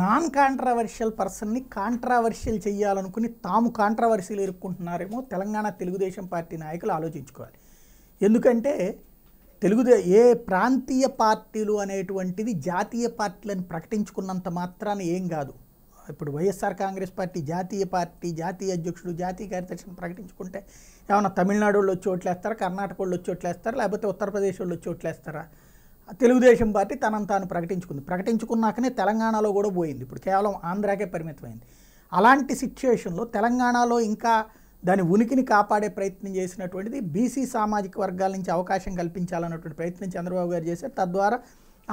non కాంట్రావర్షియల్ పర్సన్ని controversial చేయాలనుకుని తాము కాంట్రావర్షియల్ ఎదుర్కొంటున్నారేమో తెలంగాణ తెలుగుదేశం పార్టీ నాయకులు ఆలోచించుకోవాలి ఎందుకంటే తెలుగుదే ఏ ప్రాంతీయ పార్టీలు అనేటువంటిది జాతీయ పార్టీలను ప్రకటించుకున్నంత మాత్రాన ఏం కాదు ఇప్పుడు వైఎస్ఆర్ కాంగ్రెస్ పార్టీ జాతీయ పార్టీ జాతీయ అధ్యక్షుడు జాతీయ కార్యదర్శిని ప్రకటించుకుంటే ఏమైనా తమిళనాడు వాళ్ళు వచ్చి ఓట్లేస్తారా కర్ణాటక వాళ్ళు వచ్చి ఓట్లేస్తారా లేకపోతే ఉత్తరప్రదేశ్ వాళ్ళు వచ్చి ఓట్లేస్తారా తెలుగుదేశం పార్టీ తనను తాను ప్రకటించుకుంది ప్రకటించుకున్నాకనే తెలంగాణలో కూడా పోయింది ఇప్పుడు కేవలం ఆంధ్రాకే పరిమితమైంది అలాంటి సిచ్యుయేషన్లో తెలంగాణలో ఇంకా దాని ఉనికిని కాపాడే ప్రయత్నం చేసినటువంటిది బీసీ సామాజిక వర్గాల నుంచి అవకాశం కల్పించాలన్నటువంటి ప్రయత్నం చంద్రబాబు గారు చేశారు తద్వారా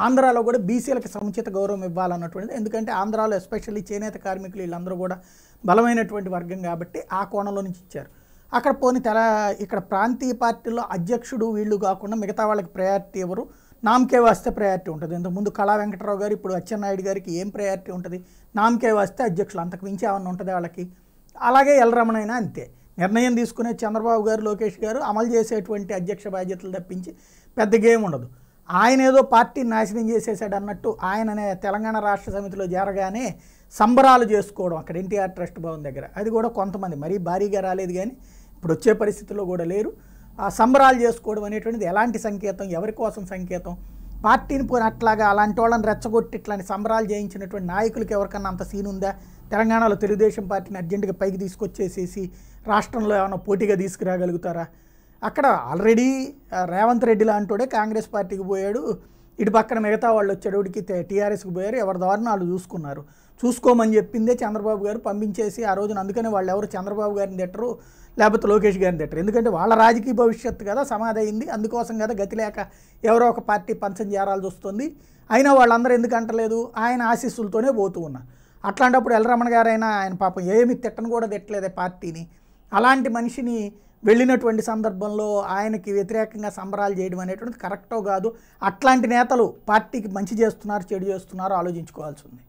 ఆంధ్రాలో కూడా బీసీలకు సముచిత గౌరవం ఇవ్వాలన్నటువంటిది ఎందుకంటే ఆంధ్రాలో ఎస్పెషల్లీ చేనేత కార్మికులు వీళ్ళందరూ కూడా బలమైనటువంటి వర్గం కాబట్టి ఆ కోణంలో నుంచి ఇచ్చారు అక్కడ పోని తెల ఇక్కడ ప్రాంతీయ పార్టీలో అధ్యక్షుడు వీళ్ళు కాకుండా మిగతా వాళ్ళకి ప్రయారిటీ ఎవరు నామకే వస్తే ప్రయారిటీ ఉంటుంది ఇంతకుముందు కళా వెంకటరావు గారు ఇప్పుడు అచ్చెన్నాయుడు గారికి ఏం ప్రయారిటీ ఉంటుంది నామకే వస్తే అధ్యక్షులు అంతకు మించి ఏమన్నా ఉంటుంది వాళ్ళకి అలాగే ఎల్రమణైనా అంతే నిర్ణయం తీసుకునే చంద్రబాబు గారు లోకేష్ గారు అమలు చేసేటువంటి అధ్యక్ష బాధ్యతలు తప్పించి పెద్ద గేమ్ ఉండదు ఆయన ఏదో పార్టీ నాశనం చేసేసాడు అన్నట్టు ఆయననే తెలంగాణ రాష్ట్ర సమితిలో జరగానే సంబరాలు చేసుకోవడం అక్కడ ఎన్టీఆర్ ట్రస్ట్ భవన్ దగ్గర అది కూడా కొంతమంది మరీ భారీగా రాలేదు కానీ ఇప్పుడు వచ్చే పరిస్థితుల్లో కూడా లేరు సంబరాలు చేసుకోవడం అనేటువంటిది ఎలాంటి సంకేతం ఎవరి కోసం సంకేతం పార్టీని పోని అట్లాగా అలాంటి వాళ్ళని రెచ్చగొట్టి ఇట్లాంటి సంబరాలు చేయించినటువంటి నాయకులకి ఎవరికన్నా అంత సీన్ ఉందా తెలంగాణలో తెలుగుదేశం పార్టీని అర్జెంటుగా పైకి తీసుకొచ్చేసేసి రాష్ట్రంలో ఏమైనా పోటీగా తీసుకురాగలుగుతారా అక్కడ ఆల్రెడీ రేవంత్ రెడ్డి లాంటోడే కాంగ్రెస్ పార్టీకి పోయాడు ఇటు పక్కన మిగతా వాళ్ళు వచ్చేటోడికి టీఆర్ఎస్కి పోయారు ఎవరి ద్వారా వాళ్ళు చూసుకున్నారు చూసుకోమని చెప్పిందే చంద్రబాబు గారు పంపించేసి ఆ రోజున అందుకనే వాళ్ళు ఎవరు చంద్రబాబు గారిని తిట్టరు లేకపోతే లోకేష్ గారిని తిట్టరు ఎందుకంటే వాళ్ళ రాజకీయ భవిష్యత్తు కదా సమాధి అయింది అందుకోసం కదా గతి లేక ఎవరో ఒక పార్టీ పంచం చేరాల్సి వస్తుంది అయినా వాళ్ళందరూ ఎందుకు అంటలేదు ఆయన ఆశీస్సులతోనే పోతూ ఉన్నారు అట్లాంటప్పుడు ఎల్ రమణ గారైనా ఆయన పాపం ఏమి తిట్టను కూడా తిట్టలేదే పార్టీని అలాంటి మనిషిని వెళ్ళినటువంటి సందర్భంలో ఆయనకి వ్యతిరేకంగా సంబరాలు చేయడం అనేటువంటిది కరెక్టో కాదు అట్లాంటి నేతలు పార్టీకి మంచి చేస్తున్నారు చెడు చేస్తున్నారు ఆలోచించుకోవాల్సి ఉంది